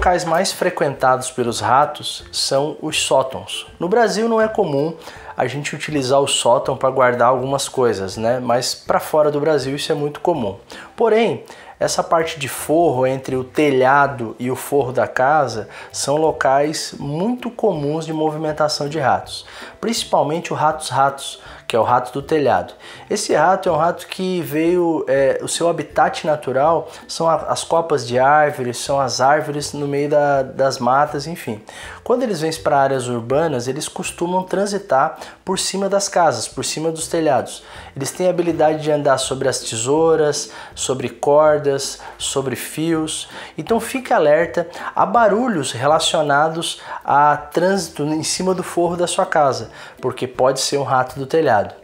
locais mais frequentados pelos ratos são os sótãos. No Brasil não é comum a gente utilizar o sótão para guardar algumas coisas, né? Mas para fora do Brasil isso é muito comum. Porém, essa parte de forro entre o telhado e o forro da casa são locais muito comuns de movimentação de ratos, principalmente o ratos-ratos, que é o rato do telhado. Esse rato é um rato que veio, é, o seu habitat natural são as copas de árvores, são as árvores no meio da, das matas, enfim. Quando eles vêm para áreas urbanas, eles costumam transitar por cima das casas, por cima dos telhados. Eles têm a habilidade de andar sobre as tesouras, sobre cordas, cordas, sobre fios. Então fique alerta a barulhos relacionados a trânsito em cima do forro da sua casa, porque pode ser um rato do telhado.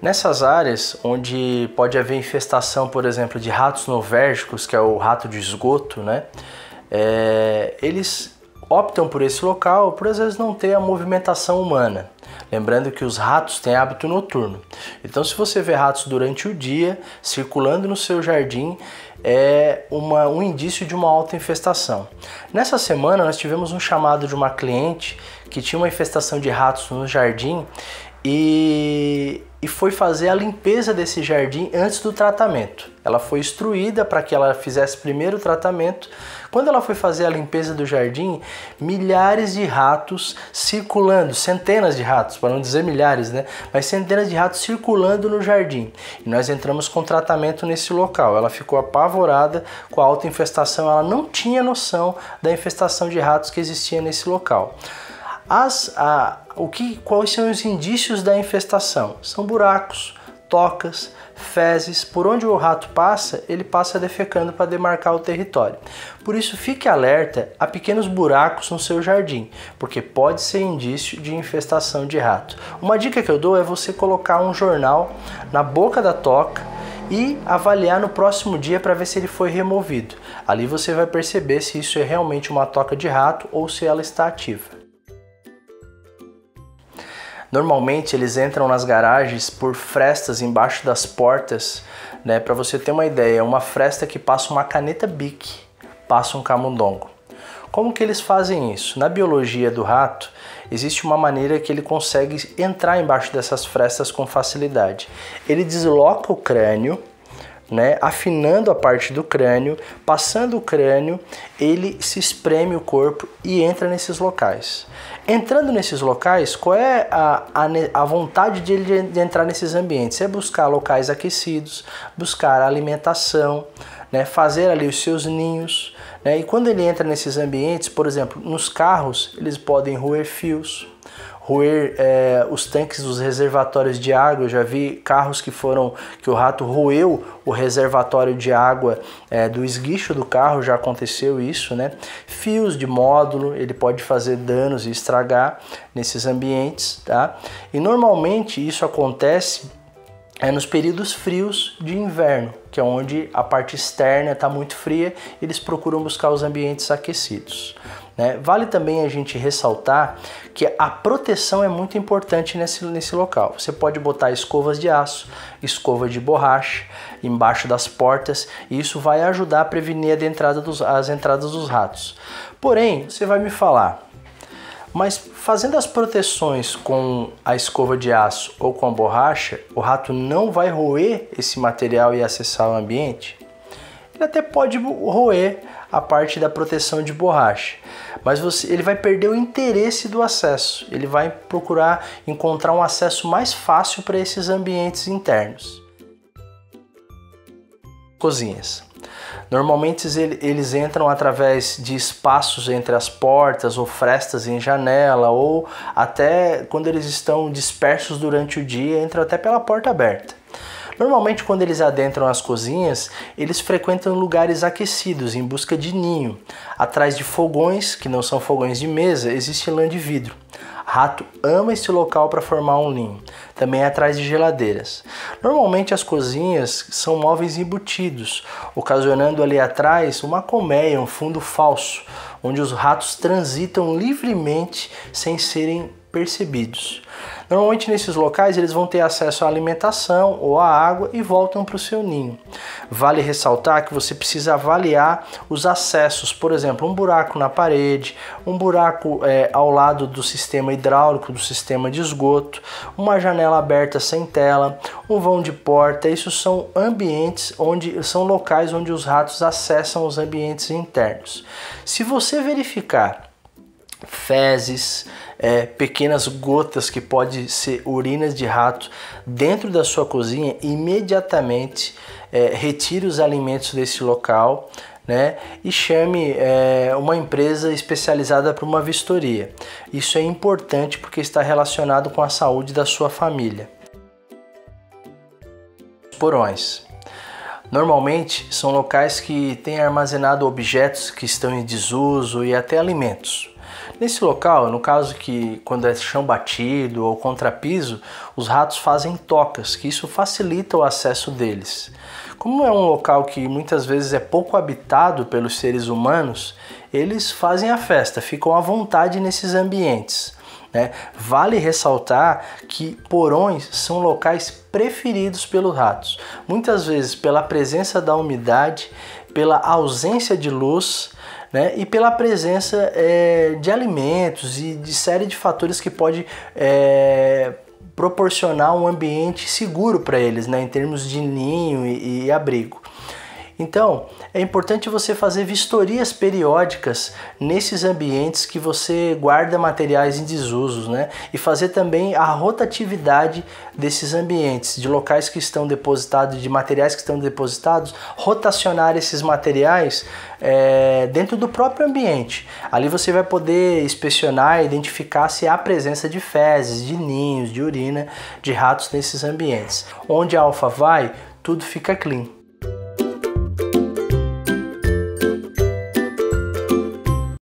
Nessas áreas onde pode haver infestação, por exemplo, de ratos novérgicos, que é o rato de esgoto, né? É, eles optam por esse local por às vezes não ter a movimentação humana. Lembrando que os ratos têm hábito noturno. Então, se você vê ratos durante o dia circulando no seu jardim, é uma, um indício de uma alta infestação. Nessa semana, nós tivemos um chamado de uma cliente que tinha uma infestação de ratos no jardim e e foi fazer a limpeza desse jardim antes do tratamento. Ela foi instruída para que ela fizesse primeiro o tratamento. Quando ela foi fazer a limpeza do jardim, milhares de ratos circulando, centenas de ratos, para não dizer milhares, né? Mas centenas de ratos circulando no jardim. E nós entramos com tratamento nesse local. Ela ficou apavorada com a alta infestação, ela não tinha noção da infestação de ratos que existia nesse local. As, a, o que, quais são os indícios da infestação? São buracos, tocas, fezes. Por onde o rato passa, ele passa defecando para demarcar o território. Por isso, fique alerta a pequenos buracos no seu jardim, porque pode ser indício de infestação de rato. Uma dica que eu dou é você colocar um jornal na boca da toca e avaliar no próximo dia para ver se ele foi removido. Ali você vai perceber se isso é realmente uma toca de rato ou se ela está ativa. Normalmente eles entram nas garagens por frestas embaixo das portas, né? Para você ter uma ideia, é uma fresta que passa uma caneta bic, passa um camundongo. Como que eles fazem isso? Na biologia do rato, existe uma maneira que ele consegue entrar embaixo dessas frestas com facilidade. Ele desloca o crânio né, afinando a parte do crânio, passando o crânio, ele se espreme o corpo e entra nesses locais. Entrando nesses locais, qual é a, a, a vontade de de entrar nesses ambientes? É buscar locais aquecidos, buscar alimentação, né, fazer ali os seus ninhos. Né? E quando ele entra nesses ambientes, por exemplo, nos carros, eles podem roer fios, roer é, os tanques dos reservatórios de água. Eu já vi carros que foram que o rato roeu o reservatório de água é, do esguicho do carro, já aconteceu isso, né? Fios de módulo, ele pode fazer danos e estragar nesses ambientes, tá? E normalmente isso acontece é nos períodos frios de inverno, que é onde a parte externa está muito fria, eles procuram buscar os ambientes aquecidos. Né? Vale também a gente ressaltar que a proteção é muito importante nesse, nesse local. Você pode botar escovas de aço, escova de borracha embaixo das portas e isso vai ajudar a prevenir a entrada dos, as entradas dos ratos. Porém, você vai me falar, mas fazendo as proteções com a escova de aço ou com a borracha, o rato não vai roer esse material e acessar o ambiente? Ele até pode roer a parte da proteção de borracha, mas você, ele vai perder o interesse do acesso. Ele vai procurar encontrar um acesso mais fácil para esses ambientes internos. Cozinhas. Normalmente eles entram através de espaços entre as portas ou frestas em janela ou até quando eles estão dispersos durante o dia, entram até pela porta aberta. Normalmente, quando eles adentram as cozinhas, eles frequentam lugares aquecidos em busca de ninho. Atrás de fogões, que não são fogões de mesa, existe lã de vidro. Rato ama esse local para formar um ninho, também é atrás de geladeiras. Normalmente as cozinhas são móveis embutidos, ocasionando ali atrás uma colmeia, um fundo falso, onde os ratos transitam livremente sem serem percebidos. Normalmente nesses locais eles vão ter acesso à alimentação ou à água e voltam para o seu ninho. Vale ressaltar que você precisa avaliar os acessos, por exemplo, um buraco na parede, um buraco é, ao lado do sistema hidráulico, do sistema de esgoto, uma janela aberta sem tela, um vão de porta. Isso são ambientes onde são locais onde os ratos acessam os ambientes internos. Se você verificar fezes, é, pequenas gotas que pode ser urinas de rato dentro da sua cozinha, imediatamente é, retire os alimentos desse local. Né, e chame é, uma empresa especializada para uma vistoria. Isso é importante porque está relacionado com a saúde da sua família. Porões. Normalmente são locais que têm armazenado objetos que estão em desuso e até alimentos. Nesse local, no caso que quando é chão batido ou contrapiso, os ratos fazem tocas, que isso facilita o acesso deles. Como é um local que muitas vezes é pouco habitado pelos seres humanos, eles fazem a festa, ficam à vontade nesses ambientes. Né? Vale ressaltar que porões são locais preferidos pelos ratos, muitas vezes pela presença da umidade, pela ausência de luz né? E pela presença é, de alimentos e de série de fatores que pode é, proporcionar um ambiente seguro para eles, né? Em termos de ninho e, e abrigo. Então, é importante você fazer vistorias periódicas nesses ambientes que você guarda materiais em desusos, né? E fazer também a rotatividade desses ambientes, de locais que estão depositados, de materiais que estão depositados, rotacionar esses materiais é, dentro do próprio ambiente. Ali você vai poder inspecionar e identificar se há presença de fezes, de ninhos, de urina, de ratos nesses ambientes. Onde a alfa vai, tudo fica clean.